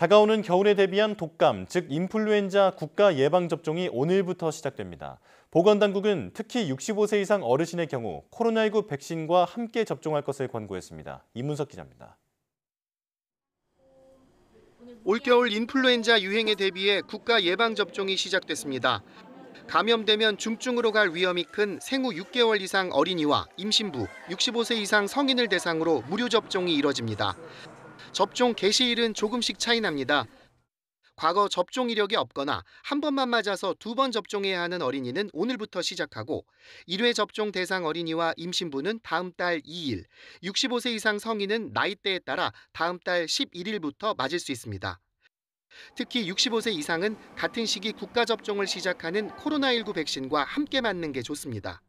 다가오는 겨울에 대비한 독감, 즉 인플루엔자 국가 예방접종이 오늘부터 시작됩니다. 보건당국은 특히 65세 이상 어르신의 경우 코로나19 백신과 함께 접종할 것을 권고했습니다. 이문석 기자입니다. 올겨울 인플루엔자 유행에 대비해 국가 예방접종이 시작됐습니다. 감염되면 중증으로 갈 위험이 큰 생후 6개월 이상 어린이와 임신부, 65세 이상 성인을 대상으로 무료 접종이 이뤄집니다. 접종 개시일은 조금씩 차이 납니다. 과거 접종 이력이 없거나 한 번만 맞아서 두 번 접종해야 하는 어린이는 오늘부터 시작하고 1회 접종 대상 어린이와 임신부는 다음 달 2일, 65세 이상 성인은 나이대에 따라 다음 달 11일부터 맞을 수 있습니다. 특히 65세 이상은 같은 시기 국가 접종을 시작하는 코로나19 백신과 함께 맞는 게 좋습니다.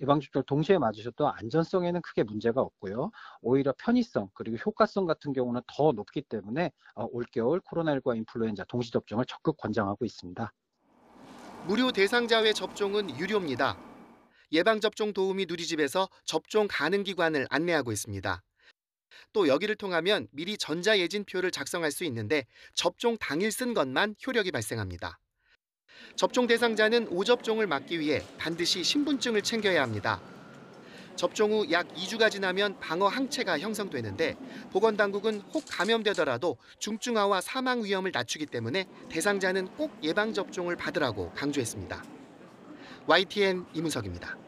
예방접종을 동시에 맞으셔도 안전성에는 크게 문제가 없고요. 오히려 편의성 그리고 효과성 같은 경우는 더 높기 때문에 어, 올겨울 코로나19와 인플루엔자 동시 접종을 적극 권장하고 있습니다. 무료 대상자 외 접종은 유료입니다. 예방접종 도우미 누리집에서 접종 가능 기관을 안내하고 있습니다. 또 여기를 통하면 미리 전자예진표를 작성할 수 있는데 접종 당일 쓴 것만 효력이 발생합니다. 접종 대상자는 오접종을 맞기 위해 반드시 신분증을 챙겨야 합니다. 접종 후 약 2주가 지나면 방어 항체가 형성되는데 보건당국은 혹 감염되더라도 중증화와 사망 위험을 낮추기 때문에 대상자는 꼭 예방접종을 받으라고 강조했습니다. YTN 이문석입니다.